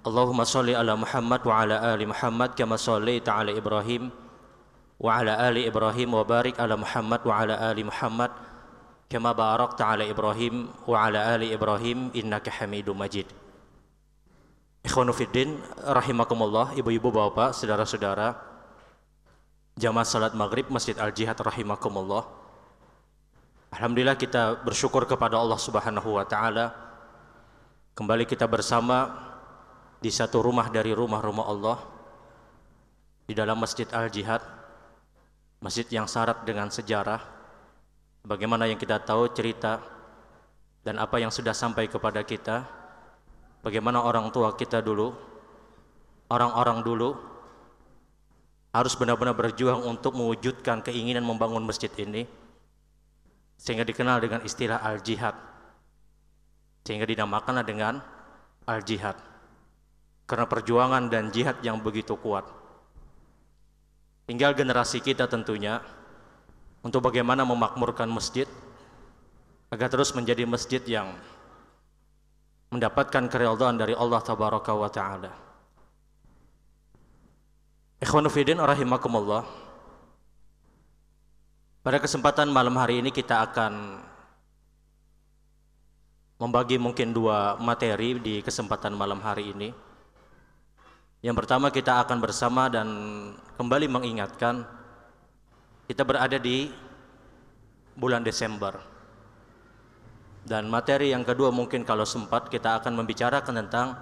Allahumma salli ala Muhammad wa ala ali Muhammad kama sallaita ala Ibrahim wa ala ali Ibrahim wa barik ala Muhammad wa ala ali Muhammad kama barakta ala Ibrahim wa ala ali Ibrahim innaka Hamidum Majid. Ikhwanu fiddin rahimakumullah, ibu-ibu bapak, saudara-saudara, jamaah salat Maghrib Masjid Al Jihad rahimakumullah. Alhamdulillah kita bersyukur kepada Allah Subhanahu wa taala. Kembali kita bersama di satu rumah dari rumah-rumah Allah di dalam Masjid Al-Jihad masjid yang syarat dengan sejarah bagaimana yang kita tahu cerita dan apa yang sudah sampai kepada kita bagaimana orang tua kita dulu orang-orang dulu harus benar-benar berjuang untuk mewujudkan keinginan membangun masjid ini sehingga dikenal dengan istilah al-jihad sehingga dinamakanlah dengan al-jihad karena perjuangan dan jihad yang begitu kuat. Tinggal generasi kita tentunya untuk bagaimana memakmurkan masjid agar terus menjadi masjid yang mendapatkan keridhaan dari Allah tabaraka wa taala. Ikhwanu rahimakumullah. Pada kesempatan malam hari ini kita akan membagi mungkin dua materi di kesempatan malam hari ini. Yang pertama kita akan bersama dan kembali mengingatkan kita berada di bulan Desember. Dan materi yang kedua mungkin kalau sempat kita akan membicarakan tentang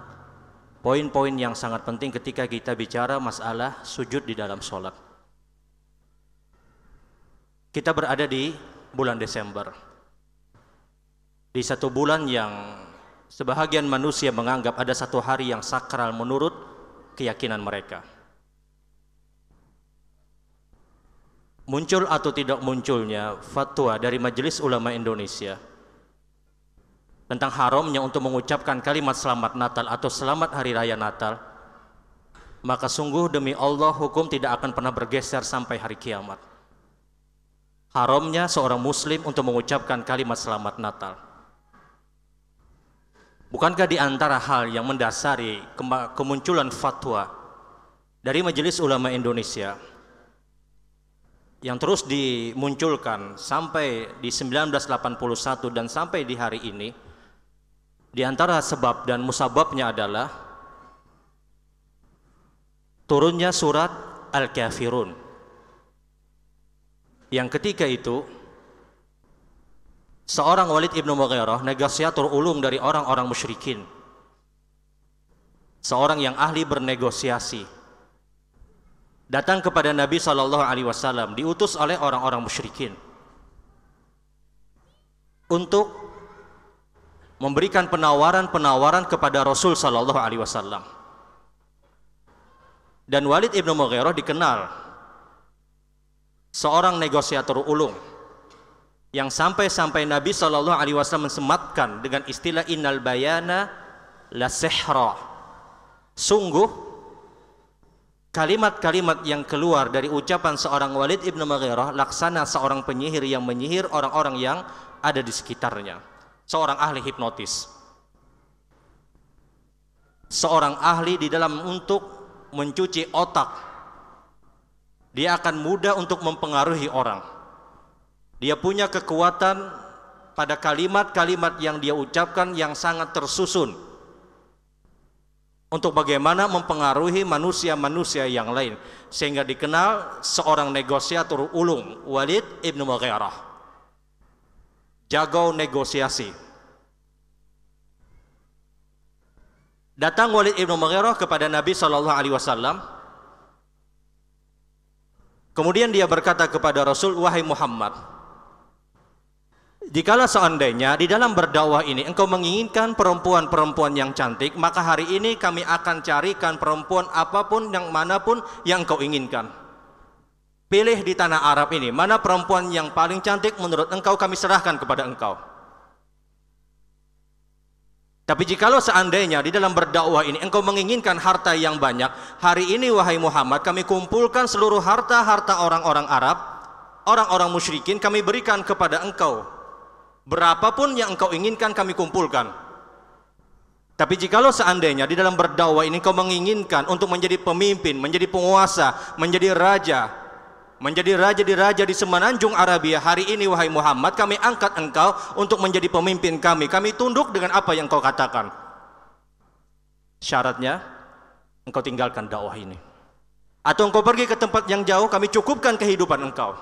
poin-poin yang sangat penting ketika kita bicara masalah sujud di dalam sholat. Kita berada di bulan Desember. Di satu bulan yang sebahagian manusia menganggap ada satu hari yang sakral menurut keyakinan mereka. Muncul atau tidak munculnya fatwa dari Majelis Ulama Indonesia tentang haramnya untuk mengucapkan kalimat selamat Natal atau selamat hari raya Natal, maka sungguh demi Allah hukum tidak akan pernah bergeser sampai hari kiamat. Haramnya seorang muslim untuk mengucapkan kalimat selamat Natal. Bukankah di antara hal yang mendasari kemunculan fatwa dari Majelis Ulama Indonesia yang terus dimunculkan sampai di 1981 dan sampai di hari ini di antara sebab dan musababnya adalah turunnya surat Al-Kafirun yang ketika itu seorang Walid ibnu Mughirah negosiator ulung dari orang-orang musyrikin seorang yang ahli bernegosiasi datang kepada Nabi saw diutus oleh orang-orang musyrikin untuk memberikan penawaran-penawaran kepada Rasul saw dan Walid ibnu Mughirah dikenal seorang negosiator ulung yang sampai-sampai Nabi Shallallahu Alaihi Wasallam mensematkan dengan istilah inal bayana la sihra. Sungguh kalimat-kalimat yang keluar dari ucapan seorang Walid ibn Maghirah laksana seorang penyihir yang menyihir orang-orang yang ada di sekitarnya. Seorang ahli hipnotis. Seorang ahli di dalam untuk mencuci otak. Dia akan mudah untuk mempengaruhi orang dia punya kekuatan pada kalimat-kalimat yang dia ucapkan yang sangat tersusun untuk bagaimana mempengaruhi manusia-manusia yang lain sehingga dikenal seorang negosiator ulung Walid ibnu Mughirah jago negosiasi datang Walid ibnu Mughirah kepada Nabi Shallallahu Alaihi Wasallam kemudian dia berkata kepada Rasul wahai Muhammad Jikalau seandainya di dalam berdakwah ini engkau menginginkan perempuan-perempuan yang cantik, maka hari ini kami akan carikan perempuan apapun yang manapun yang engkau inginkan. Pilih di tanah Arab ini, mana perempuan yang paling cantik menurut engkau kami serahkan kepada engkau. Tapi jikalau seandainya di dalam berdakwah ini engkau menginginkan harta yang banyak, hari ini wahai Muhammad kami kumpulkan seluruh harta-harta orang-orang Arab, orang-orang musyrikin kami berikan kepada engkau Berapapun yang engkau inginkan kami kumpulkan. Tapi jikalau seandainya di dalam berdakwah ini kau menginginkan untuk menjadi pemimpin, menjadi penguasa, menjadi raja, menjadi raja di raja di semenanjung Arabia hari ini wahai Muhammad kami angkat engkau untuk menjadi pemimpin kami kami tunduk dengan apa yang kau katakan syaratnya engkau tinggalkan dakwah ini atau engkau pergi ke tempat yang jauh kami cukupkan kehidupan engkau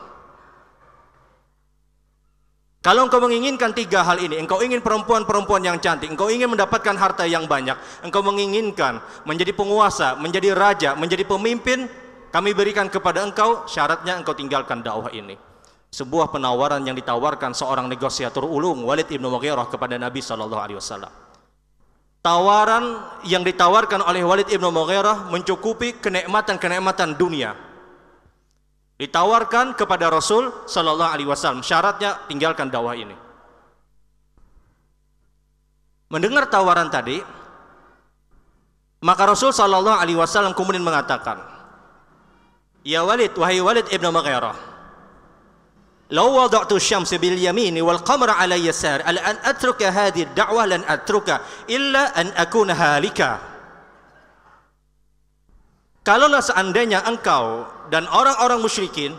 kalau engkau menginginkan tiga hal ini, engkau ingin perempuan-perempuan yang cantik, engkau ingin mendapatkan harta yang banyak, engkau menginginkan menjadi penguasa, menjadi raja, menjadi pemimpin, kami berikan kepada engkau syaratnya engkau tinggalkan dakwah ini. Sebuah penawaran yang ditawarkan seorang negosiator ulung Walid ibnu Mughirah kepada Nabi Shallallahu Alaihi Wasallam. Tawaran yang ditawarkan oleh Walid ibnu Mughirah mencukupi kenikmatan-kenikmatan dunia, Ditawarkan kepada Rasul Sallallahu Alaihi Wasallam syaratnya tinggalkan dakwah ini. Mendengar tawaran tadi, maka Rasul Sallallahu Alaihi Wasallam kemudian mengatakan, Ya Walid, wahai Walid ibnu Mughirah, Lau wada'tu syamsi bil yamini wal qamara ala yasar al an atruka hadhihi da'wah lan atruka illa an akuna halika. Kalaulah seandainya engkau dan orang-orang musyrikin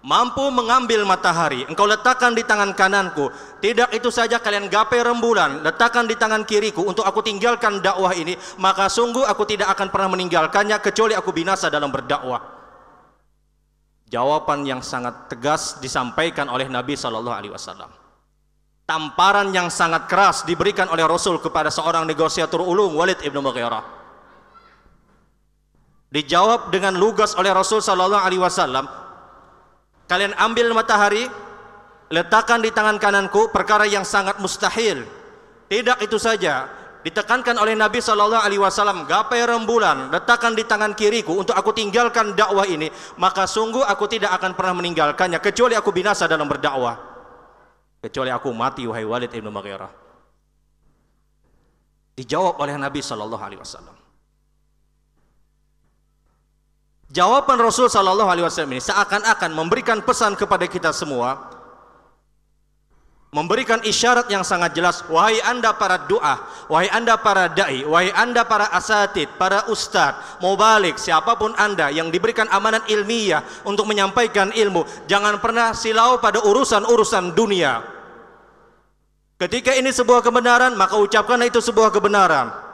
mampu mengambil matahari engkau letakkan di tangan kananku tidak itu saja kalian gapai rembulan letakkan di tangan kiriku untuk aku tinggalkan dakwah ini maka sungguh aku tidak akan pernah meninggalkannya kecuali aku binasa dalam berdakwah jawaban yang sangat tegas disampaikan oleh Nabi Shallallahu Alaihi Wasallam tamparan yang sangat keras diberikan oleh Rasul kepada seorang negosiator ulung Walid ibnu Mughirah Dijawab dengan lugas oleh Rasul sallallahu alaihi wasallam, "Kalian ambil matahari, letakkan di tangan kananku perkara yang sangat mustahil." Tidak itu saja, ditekankan oleh Nabi Shallallahu Alaihi Wasallam gapai rembulan letakkan di tangan kiriku untuk aku tinggalkan dakwah ini maka sungguh aku tidak akan pernah meninggalkannya kecuali aku binasa dalam berdakwah kecuali aku mati wahai Walid ibnu Mughirah dijawab oleh Nabi Shallallahu Alaihi Wasallam Jawaban Rasul Shallallahu Alaihi Wasallam ini seakan-akan memberikan pesan kepada kita semua, memberikan isyarat yang sangat jelas, wahai anda para doa, wahai anda para dai, wahai anda para asatid, para ustad, mau balik siapapun anda yang diberikan amanat ilmiah untuk menyampaikan ilmu, jangan pernah silau pada urusan-urusan dunia. Ketika ini sebuah kebenaran, maka ucapkanlah itu sebuah kebenaran.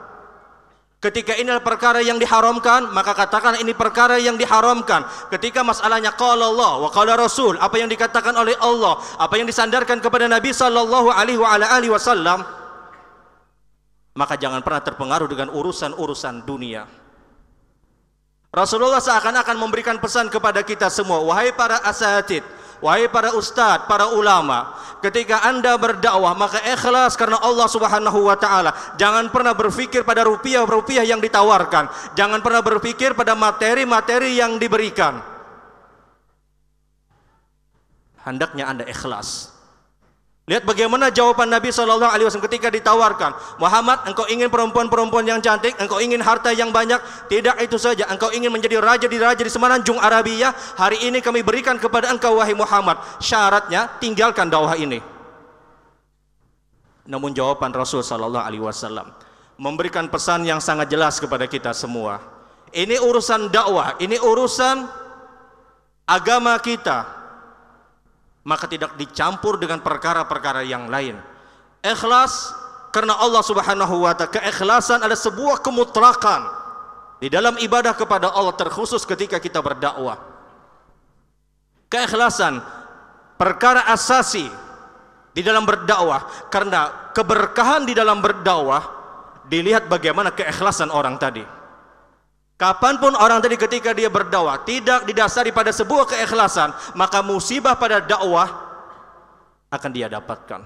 Ketika ini adalah perkara yang diharamkan, maka katakan ini perkara yang diharamkan. Ketika masalahnya qala Allah wa qala Rasul, apa yang dikatakan oleh Allah, apa yang disandarkan kepada Nabi sallallahu alaihi wa ala alihi wasallam, maka jangan pernah terpengaruh dengan urusan-urusan dunia. Rasulullah seakan-akan memberikan pesan kepada kita semua, wahai para asatid, Wahai para ustaz, para ulama, ketika anda berdakwah maka ikhlas karena Allah Subhanahu wa taala. Jangan pernah berfikir pada rupiah-rupiah yang ditawarkan. Jangan pernah berfikir pada materi-materi yang diberikan. Hendaknya anda ikhlas. Lihat bagaimana jawaban Nabi Shallallahu Alaihi Wasallam ketika ditawarkan, Muhammad, engkau ingin perempuan-perempuan yang cantik, engkau ingin harta yang banyak, tidak itu saja, engkau ingin menjadi raja di raja di semenanjung Arabia. Hari ini kami berikan kepada engkau wahai Muhammad, syaratnya tinggalkan dakwah ini. Namun jawaban Rasul Shallallahu Alaihi Wasallam memberikan pesan yang sangat jelas kepada kita semua. Ini urusan dakwah, ini urusan agama kita, maka tidak dicampur dengan perkara-perkara yang lain. Ikhlas karena Allah Subhanahu wa taala keikhlasan ada sebuah kemutrakan di dalam ibadah kepada Allah terkhusus ketika kita berdakwah. Keikhlasan perkara asasi di dalam berdakwah karena keberkahan di dalam berdakwah dilihat bagaimana keikhlasan orang tadi. Kapanpun orang tadi ketika dia berdakwah tidak didasari pada sebuah keikhlasan, maka musibah pada dakwah akan dia dapatkan.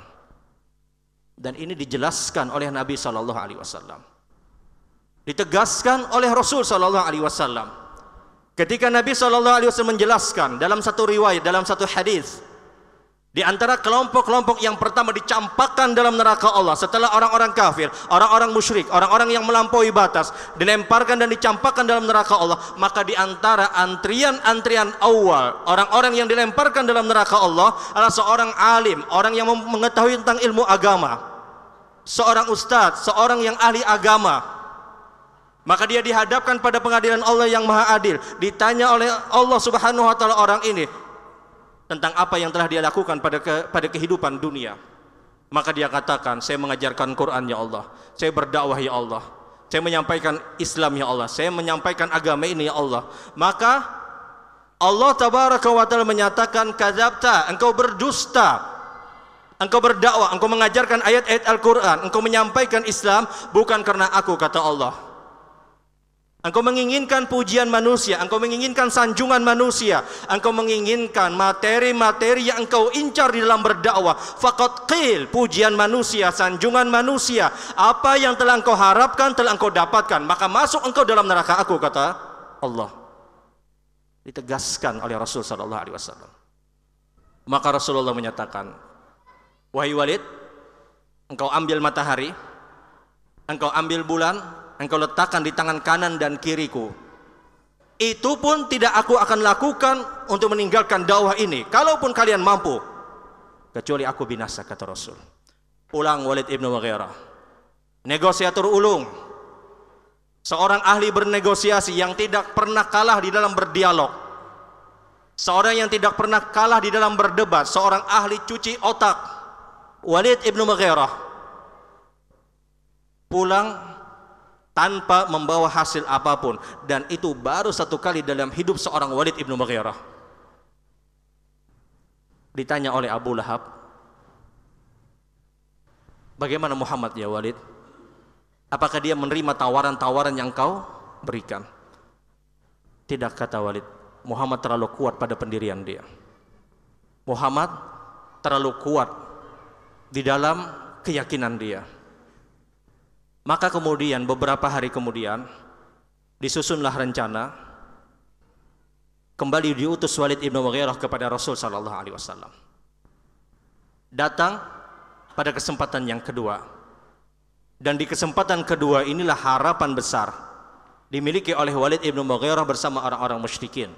Dan ini dijelaskan oleh Nabi Shallallahu Alaihi Wasallam, ditegaskan oleh Rasul Shallallahu Alaihi Wasallam. Ketika Nabi Shallallahu Alaihi Wasallam menjelaskan dalam satu riwayat, dalam satu hadis, di antara kelompok-kelompok yang pertama dicampakkan dalam neraka Allah setelah orang-orang kafir, orang-orang musyrik, orang-orang yang melampaui batas dilemparkan dan dicampakkan dalam neraka Allah, maka di antara antrian-antrian awal orang-orang yang dilemparkan dalam neraka Allah adalah seorang alim, orang yang mengetahui tentang ilmu agama, seorang ustadz, seorang yang ahli agama. Maka dia dihadapkan pada pengadilan Allah yang Maha Adil. Ditanya oleh Allah Subhanahu wa taala orang ini, tentang apa yang telah dia lakukan pada ke, pada kehidupan dunia. Maka dia katakan, saya mengajarkan Quran ya Allah, saya berdakwah ya Allah, saya menyampaikan Islam ya Allah, saya menyampaikan agama ini ya Allah. Maka Allah tabaraka wa taala menyatakan kadzabta, engkau berdusta. Engkau berdakwah, engkau mengajarkan ayat-ayat Al-Qur'an, engkau menyampaikan Islam bukan karena aku kata Allah Engkau menginginkan pujian manusia, engkau menginginkan sanjungan manusia, engkau menginginkan materi-materi yang engkau incar di dalam berdakwah. Fakat qil, pujian manusia, sanjungan manusia, apa yang telah engkau harapkan telah engkau dapatkan, maka masuk engkau dalam neraka aku kata Allah. Ditegaskan oleh Rasul sallallahu alaihi wasallam. Maka Rasulullah menyatakan, "Wahai Walid, engkau ambil matahari, engkau ambil bulan, engkau letakkan di tangan kanan dan kiriku itu pun tidak aku akan lakukan untuk meninggalkan dakwah ini kalaupun kalian mampu kecuali aku binasa kata Rasul pulang Walid ibnu Mughirah negosiator ulung seorang ahli bernegosiasi yang tidak pernah kalah di dalam berdialog seorang yang tidak pernah kalah di dalam berdebat seorang ahli cuci otak Walid ibnu Mughirah pulang tanpa membawa hasil apapun dan itu baru satu kali dalam hidup seorang Walid ibnu Mughirah ditanya oleh Abu Lahab bagaimana Muhammad ya Walid apakah dia menerima tawaran-tawaran yang kau berikan tidak kata Walid Muhammad terlalu kuat pada pendirian dia Muhammad terlalu kuat di dalam keyakinan dia maka kemudian beberapa hari kemudian disusunlah rencana kembali diutus Walid ibnu Mughirah kepada Rasul Sallallahu Alaihi Wasallam. Datang pada kesempatan yang kedua dan di kesempatan kedua inilah harapan besar dimiliki oleh Walid ibnu Mughirah bersama orang-orang musyrikin.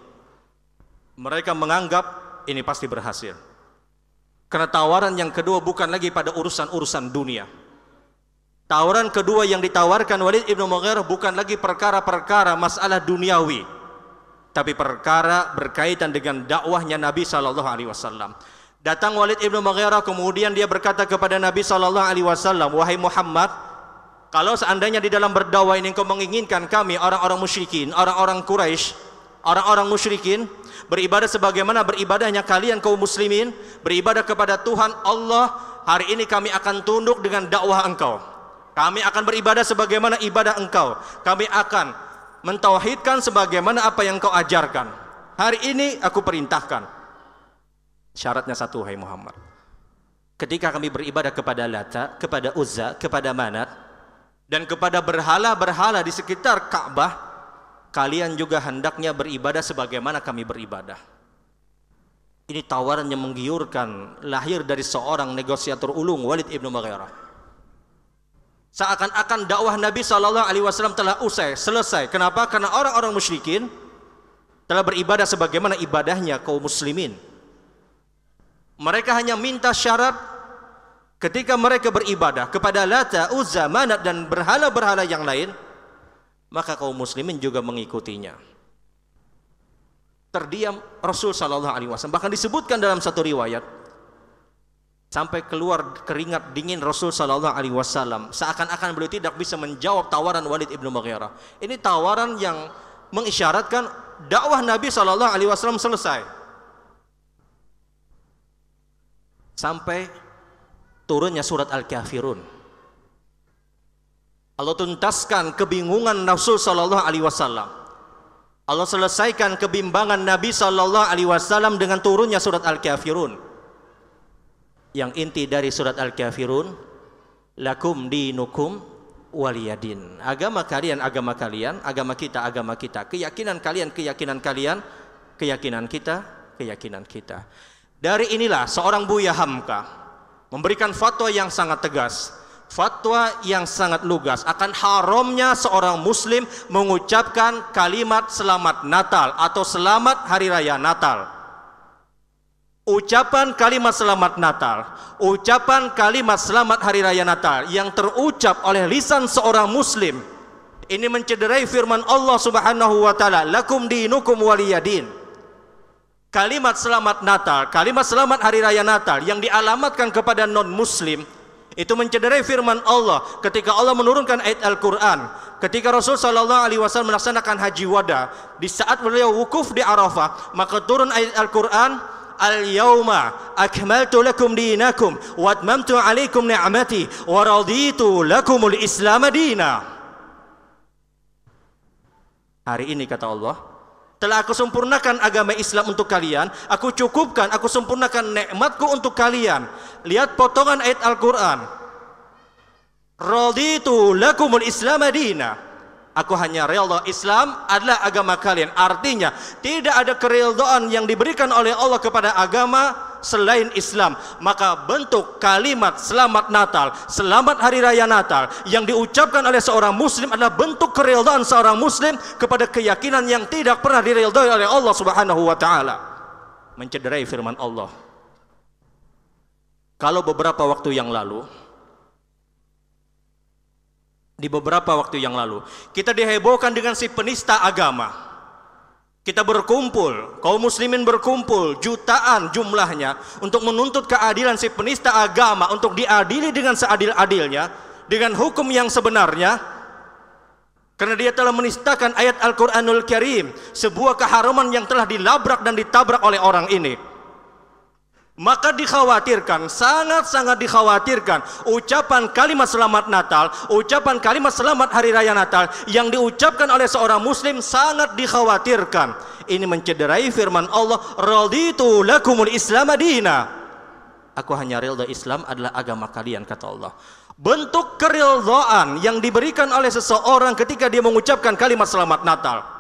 Mereka menganggap ini pasti berhasil. Karena tawaran yang kedua bukan lagi pada urusan-urusan dunia Tawaran kedua yang ditawarkan Walid Ibnu Mughirah bukan lagi perkara-perkara masalah duniawi, tapi perkara berkaitan dengan dakwahnya Nabi sallallahu alaihi wasallam. Datang Walid Ibnu Mughirah kemudian dia berkata kepada Nabi sallallahu alaihi wasallam, "Wahai Muhammad, kalau seandainya di dalam berdakwah ini engkau menginginkan kami orang-orang musyrikin, orang-orang Quraisy, orang-orang musyrikin beribadah sebagaimana beribadahnya kalian kaum muslimin, beribadah kepada Tuhan Allah, hari ini kami akan tunduk dengan dakwah engkau." Kami akan beribadah sebagaimana ibadah engkau. Kami akan mentauhidkan sebagaimana apa yang kau ajarkan. Hari ini aku perintahkan. Syaratnya satu, hai Muhammad. Ketika kami beribadah kepada Lata, kepada Uzza, kepada Manat, dan kepada berhala-berhala di sekitar Ka'bah, kalian juga hendaknya beribadah sebagaimana kami beribadah. Ini tawaran yang menggiurkan lahir dari seorang negosiator ulung Walid ibnu Mughirah Seakan-akan dakwah Nabi Shallallahu Alaihi Wasallam telah usai, selesai. Kenapa? Karena orang-orang musyrikin telah beribadah sebagaimana ibadahnya kaum muslimin. Mereka hanya minta syarat ketika mereka beribadah kepada Lata, Uzza, Manat dan berhala-berhala yang lain, maka kaum muslimin juga mengikutinya. Terdiam Rasul Shallallahu Alaihi Wasallam bahkan disebutkan dalam satu riwayat sampai keluar keringat dingin Rasul Shallallahu Alaihi Wasallam seakan-akan beliau tidak bisa menjawab tawaran Walid ibnu Mughirah ini tawaran yang mengisyaratkan dakwah Nabi Shallallahu Alaihi Wasallam selesai sampai turunnya surat Al-Kafirun Allah tuntaskan kebingungan Rasul Shallallahu Alaihi Wasallam Allah selesaikan kebimbangan Nabi Shallallahu Alaihi Wasallam dengan turunnya surat Al-Kafirun yang inti dari surat Al-Kafirun lakum dinukum waliyadin agama kalian agama kalian agama kita agama kita keyakinan kalian keyakinan kalian keyakinan kita keyakinan kita dari inilah seorang Buya Hamka memberikan fatwa yang sangat tegas fatwa yang sangat lugas akan haramnya seorang muslim mengucapkan kalimat selamat natal atau selamat hari raya natal Ucapan kalimat selamat Natal, ucapan kalimat selamat hari raya Natal yang terucap oleh lisan seorang muslim ini mencederai firman Allah Subhanahu wa taala, "Lakum dinukum waliyadin." Kalimat selamat Natal, kalimat selamat hari raya Natal yang dialamatkan kepada non-muslim itu mencederai firman Allah ketika Allah menurunkan ayat Al-Qur'an, ketika Rasul sallallahu alaihi wasallam melaksanakan haji wada, di saat beliau wukuf di Arafah, maka turun ayat Al-Qur'an Al-yawma akmaltu lakum dinakum wa atmamtu alaikum ni'mati wa raditu lakumul islam dina. Hari ini kata Allah, telah aku sempurnakan agama Islam untuk kalian, aku cukupkan, aku sempurnakan nikmatku untuk kalian. Lihat potongan ayat Al-Qur'an. Raditu lakumul islam dina. Aku hanya rela Islam adalah agama kalian. Artinya, tidak ada kerelaan yang diberikan oleh Allah kepada agama selain Islam. Maka bentuk kalimat selamat Natal, selamat hari raya Natal yang diucapkan oleh seorang muslim adalah bentuk kerelaan seorang muslim kepada keyakinan yang tidak pernah diridhai oleh Allah Subhanahu wa taala. Mencederai firman Allah. Kalau beberapa waktu yang lalu, di beberapa waktu yang lalu. Kita dihebohkan dengan si penista agama. Kita berkumpul, kaum muslimin berkumpul, jutaan jumlahnya untuk menuntut keadilan si penista agama untuk diadili dengan seadil-adilnya, dengan hukum yang sebenarnya. Karena dia telah menistakan ayat Al-Qur'anul Karim, sebuah keharuman yang telah dilabrak dan ditabrak oleh orang ini. Maka dikhawatirkan, sangat-sangat dikhawatirkan ucapan kalimat selamat Natal, ucapan kalimat selamat hari raya Natal yang diucapkan oleh seorang muslim sangat dikhawatirkan. Ini mencederai firman Allah, "Raditu lakumul Islam adina." Aku hanya rilda Islam adalah agama kalian kata Allah. Bentuk kerildoan yang diberikan oleh seseorang ketika dia mengucapkan kalimat selamat Natal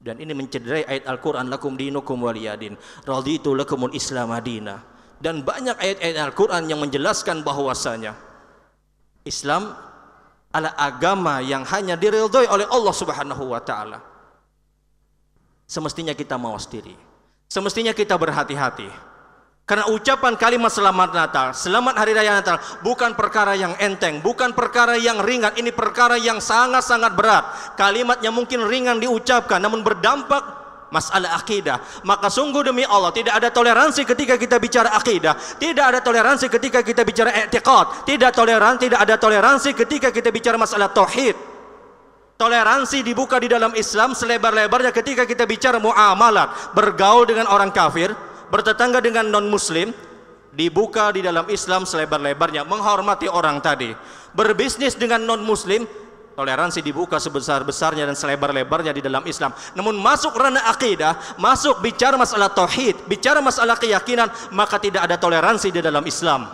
dan ini mencederai ayat Al-Qur'an lakum dinukum waliyadin raditu lakumul islam adina dan banyak ayat-ayat Al-Qur'an yang menjelaskan bahwasanya Islam adalah agama yang hanya diridhoi oleh Allah Subhanahu wa taala semestinya kita mawas diri semestinya kita berhati-hati karena ucapan kalimat selamat Natal, selamat hari raya Natal bukan perkara yang enteng, bukan perkara yang ringan, ini perkara yang sangat-sangat berat. Kalimatnya mungkin ringan diucapkan namun berdampak masalah akidah. Maka sungguh demi Allah tidak ada toleransi ketika kita bicara akidah, tidak ada toleransi ketika kita bicara i'tiqad, tidak toleran, tidak ada toleransi ketika kita bicara masalah tauhid. Toleransi dibuka di dalam Islam selebar-lebarnya ketika kita bicara muamalat, bergaul dengan orang kafir, bertetangga dengan non-muslim dibuka di dalam Islam selebar-lebarnya menghormati orang tadi berbisnis dengan non-muslim toleransi dibuka sebesar-besarnya dan selebar-lebarnya di dalam Islam namun masuk ranah akidah masuk bicara masalah tauhid bicara masalah keyakinan maka tidak ada toleransi di dalam Islam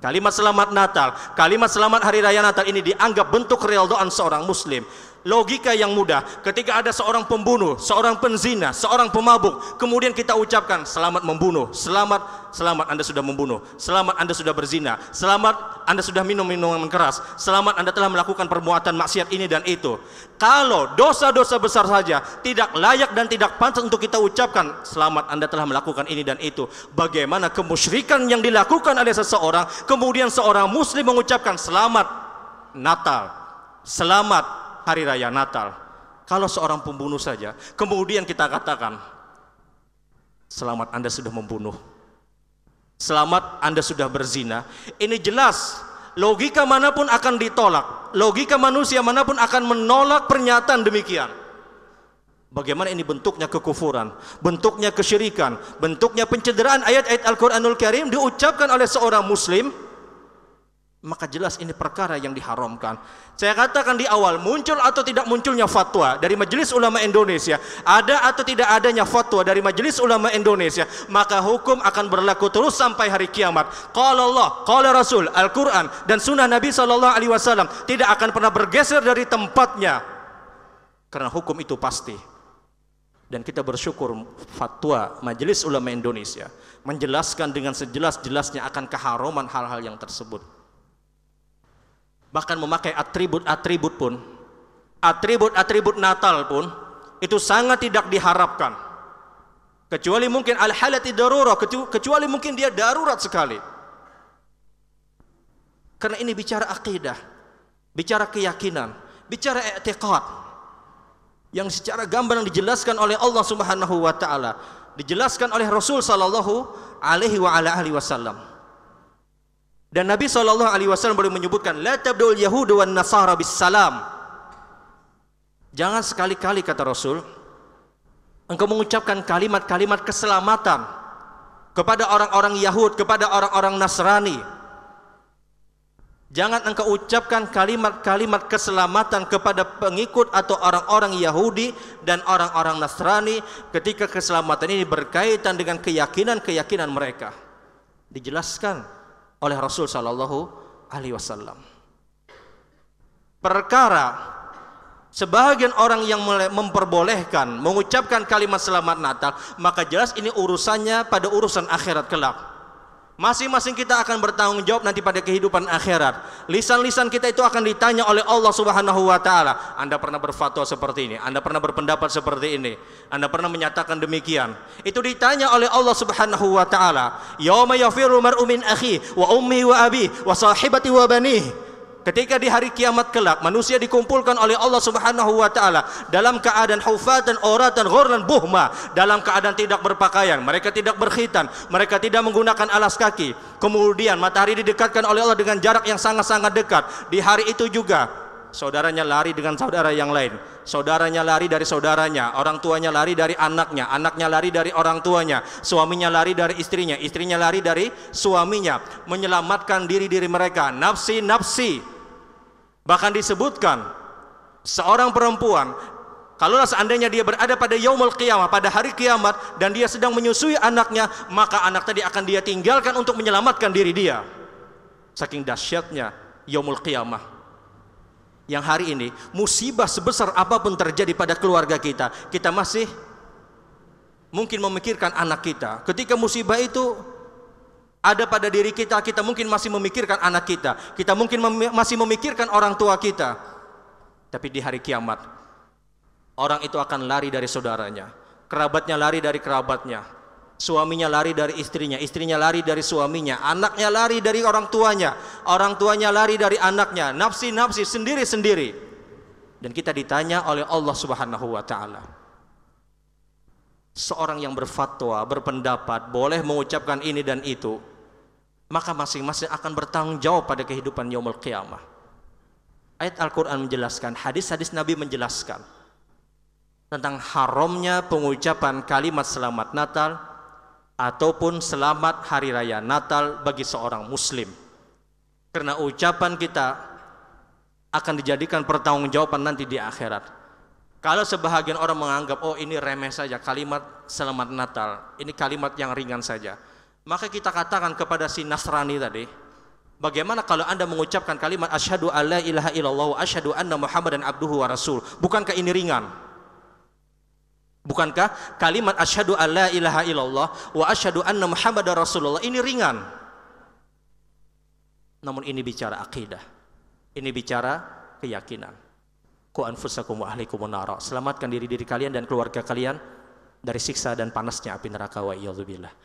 kalimat selamat Natal kalimat selamat hari raya Natal ini dianggap bentuk real doan seorang muslim logika yang mudah ketika ada seorang pembunuh seorang penzina seorang pemabuk kemudian kita ucapkan selamat membunuh selamat selamat anda sudah membunuh selamat anda sudah berzina selamat anda sudah minum minuman keras selamat anda telah melakukan perbuatan maksiat ini dan itu kalau dosa-dosa besar saja tidak layak dan tidak pantas untuk kita ucapkan selamat anda telah melakukan ini dan itu bagaimana kemusyrikan yang dilakukan oleh seseorang kemudian seorang muslim mengucapkan selamat Natal selamat hari raya Natal, kalau seorang pembunuh saja, kemudian kita katakan, selamat Anda sudah membunuh, selamat Anda sudah berzina, ini jelas logika manapun akan ditolak, logika manusia manapun akan menolak pernyataan demikian. Bagaimana ini bentuknya kekufuran, bentuknya kesyirikan, bentuknya pencederaan ayat-ayat Al-Quranul Karim diucapkan oleh seorang muslim maka jelas ini perkara yang diharamkan. Saya katakan di awal, muncul atau tidak munculnya fatwa dari Majelis Ulama Indonesia, ada atau tidak adanya fatwa dari Majelis Ulama Indonesia, maka hukum akan berlaku terus sampai hari kiamat. Kalau Allah, kalau Rasul, Al-Qur'an dan sunnah Nabi sallallahu alaihi wasallam tidak akan pernah bergeser dari tempatnya. Karena hukum itu pasti. Dan kita bersyukur fatwa Majelis Ulama Indonesia menjelaskan dengan sejelas-jelasnya akan keharuman hal-hal yang tersebut bahkan memakai atribut-atribut pun, atribut-atribut Natal pun itu sangat tidak diharapkan. Kecuali mungkin al-halati darurah, kecuali mungkin dia darurat sekali. Karena ini bicara akidah, bicara keyakinan, bicara i'tiqad yang secara gamblang dijelaskan oleh Allah Subhanahu wa taala, dijelaskan oleh Rasul sallallahu alaihi wa ala alihi wasallam. Dan Nabi Shallallahu Alaihi Wasallam boleh menyebutkan, la tabdul Yahudi wan Nasara Jangan sekali-kali kata Rasul, engkau mengucapkan kalimat-kalimat keselamatan kepada orang-orang Yahud, kepada orang-orang Nasrani. Jangan engkau ucapkan kalimat-kalimat keselamatan kepada pengikut atau orang-orang Yahudi dan orang-orang Nasrani ketika keselamatan ini berkaitan dengan keyakinan-keyakinan mereka. Dijelaskan oleh Rasul Shallallahu Alaihi Wasallam. Perkara sebagian orang yang memperbolehkan mengucapkan kalimat selamat Natal, maka jelas ini urusannya pada urusan akhirat kelak. Masing-masing kita akan bertanggung jawab nanti pada kehidupan akhirat. Lisan-lisan kita itu akan ditanya oleh Allah Subhanahu wa taala. Anda pernah berfatwa seperti ini, Anda pernah berpendapat seperti ini, Anda pernah menyatakan demikian. Itu ditanya oleh Allah Subhanahu wa taala. Yauma yafiru mar'u min akhi wa ummi wa abi wa sahibati wa banihi Ketika di hari kiamat kelak manusia dikumpulkan oleh Allah Subhanahu wa taala dalam keadaan orat dan ghurlan, buhma, dalam keadaan tidak berpakaian, mereka tidak berkhitan, mereka tidak menggunakan alas kaki. Kemudian matahari didekatkan oleh Allah dengan jarak yang sangat-sangat dekat. Di hari itu juga saudaranya lari dengan saudara yang lain, saudaranya lari dari saudaranya, orang tuanya lari dari anaknya, anaknya lari dari orang tuanya, suaminya lari dari istrinya, istrinya lari dari suaminya, menyelamatkan diri-diri mereka, nafsi-nafsi Bahkan disebutkan seorang perempuan kalau seandainya dia berada pada yaumul qiyamah, pada hari kiamat dan dia sedang menyusui anaknya, maka anak tadi akan dia tinggalkan untuk menyelamatkan diri dia. Saking dahsyatnya yaumul qiyamah. Yang hari ini musibah sebesar apapun terjadi pada keluarga kita, kita masih mungkin memikirkan anak kita. Ketika musibah itu ada pada diri kita, kita mungkin masih memikirkan anak kita, kita mungkin mem masih memikirkan orang tua kita. Tapi di hari kiamat, orang itu akan lari dari saudaranya, kerabatnya lari dari kerabatnya, suaminya lari dari istrinya, istrinya lari dari suaminya, anaknya lari dari orang tuanya, orang tuanya lari dari anaknya, nafsi-nafsi sendiri-sendiri. Dan kita ditanya oleh Allah Subhanahu wa taala. Seorang yang berfatwa, berpendapat, boleh mengucapkan ini dan itu, maka masing-masing akan bertanggung jawab pada kehidupan yaumul qiyamah. Ayat Al-Quran menjelaskan, hadis-hadis Nabi menjelaskan tentang haramnya pengucapan kalimat selamat Natal ataupun selamat hari raya Natal bagi seorang muslim. Karena ucapan kita akan dijadikan pertanggungjawaban nanti di akhirat. Kalau sebahagian orang menganggap oh ini remeh saja kalimat selamat Natal, ini kalimat yang ringan saja. Maka kita katakan kepada si Nasrani tadi, bagaimana kalau Anda mengucapkan kalimat asyhadu alla ilaha illallah asyhadu anna dan abduhu wa rasul? Bukankah ini ringan? Bukankah kalimat asyhadu alla ilaha illallah wa asyhadu anna dan rasulullah ini ringan? Namun ini bicara akidah. Ini bicara keyakinan. Ku anfusakum wa ahlikum nara. Selamatkan diri diri kalian dan keluarga kalian dari siksa dan panasnya api neraka wa iyadzubillah.